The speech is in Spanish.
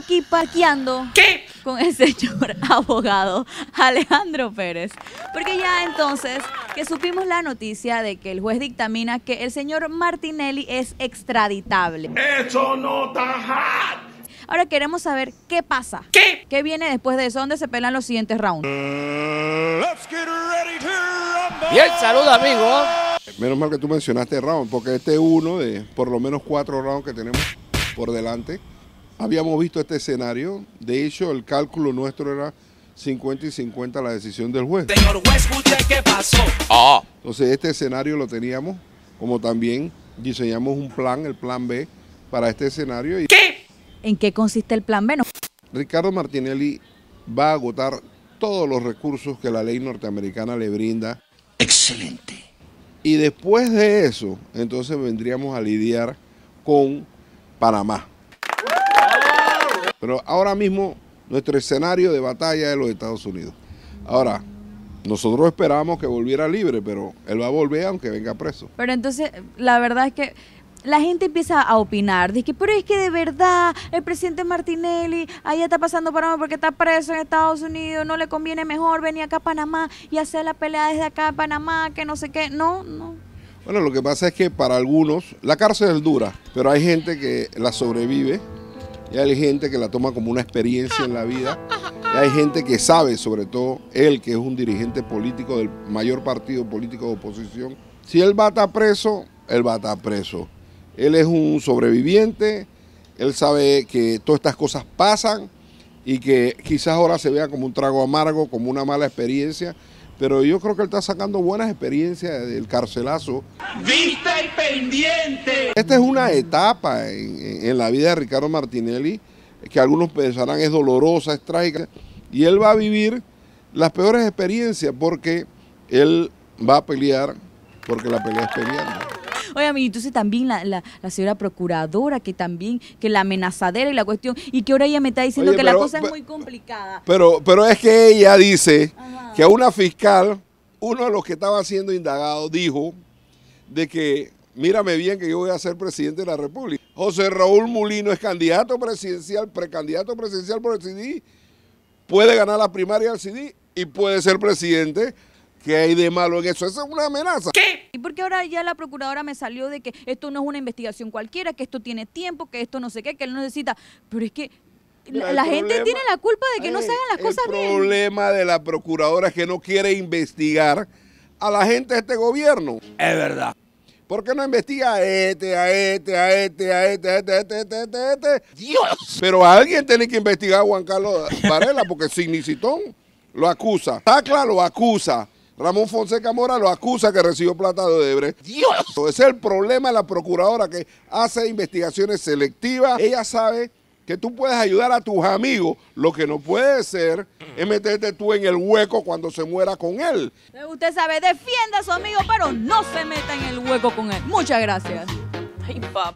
aquí parqueando. Con el señor abogado Alejandro Pérez. Porque ya entonces que supimos la noticia de que el juez dictamina que el señor Martinelli es extraditable. Ahora queremos saber qué pasa. ¿Qué? ¿Qué viene después de eso? ¿Dónde se pelan los siguientes rounds? Bien, saluda amigos. Menos mal que tú mencionaste round, porque este es uno de por lo menos cuatro rounds que tenemos por delante habíamos visto este escenario. De hecho, el cálculo nuestro era 50 y 50 la decisión del juez. Señor juez, qué pasó. Ah. Entonces, este escenario lo teníamos, como también diseñamos un plan, el plan B, para este escenario. Y ¿Qué? ¿En qué consiste el plan B? Ricardo Martinelli va a agotar todos los recursos que la ley norteamericana le brinda. Excelente. Y después de eso, entonces vendríamos a lidiar con Panamá. Pero ahora mismo nuestro escenario de batalla es los Estados Unidos. Ahora, nosotros esperamos que volviera libre, pero él va a volver aunque venga preso. Pero entonces, la verdad es que la gente empieza a opinar, dice, pero es que de verdad el presidente Martinelli ahí está pasando por porque está preso en Estados Unidos, no le conviene mejor venir acá a Panamá y hacer la pelea desde acá a Panamá, que no sé qué, no, no. Bueno, lo que pasa es que para algunos la cárcel es dura, pero hay gente que la sobrevive ya hay gente que la toma como una experiencia en la vida, y hay gente que sabe, sobre todo él que es un dirigente político del mayor partido político de oposición, si él va a estar preso, él va a estar preso. Él es un sobreviviente, él sabe que todas estas cosas pasan y que quizás ahora se vea como un trago amargo, como una mala experiencia, pero yo creo que él está sacando buenas experiencias del carcelazo. ¡Vista y pendiente! Esta es una etapa en, la vida de Ricardo Martinelli que algunos pensarán es dolorosa, es trágica, y él va a vivir las peores experiencias porque él va a pelear, porque la pelea es pendiente. Oye, entonces también la, señora procuradora, que también, que la amenazadera y la cuestión, y que ahora ella me está diciendo que la cosa es muy complicada. Pero, pero es que ella dice que a una fiscal, uno de los que estaba siendo indagado, dijo de que mírame bien que yo voy a ser presidente de la República. José Raúl Mulino es candidato presidencial, precandidato presidencial por el CD, puede ganar la primaria del CD y puede ser presidente ¿Qué hay de malo en eso? Esa es una amenaza. ¿Qué? ¿Y por qué ahora ya la procuradora me salió de que esto no es una investigación cualquiera, que esto tiene tiempo, que esto no sé qué, que él no necesita? Pero es que la gente tiene la culpa de que no se hagan las cosas bien. El problema de la procuradora es que no quiere investigar a la gente de este gobierno. Es verdad. ¿Por qué no investiga a este, a este, a este, a este, a este, a este, a este, a este, a este? ¡Dios! Pero alguien tiene que investigar a Juan Carlos Varela porque Signicitón lo acusa. Tacla lo acusa. Ramón Fonseca Mora lo acusa que recibió plata de Odebrecht. ¡Dios! Ese es el problema de la procuradora que hace investigaciones selectivas. Ella sabe que tú puedes ayudar a tus amigos. Lo que no puede ser es meterte tú en el hueco cuando se muera con él. Usted sabe, defienda a su amigo, pero no se meta en el hueco con él. Muchas gracias. Ay, papá.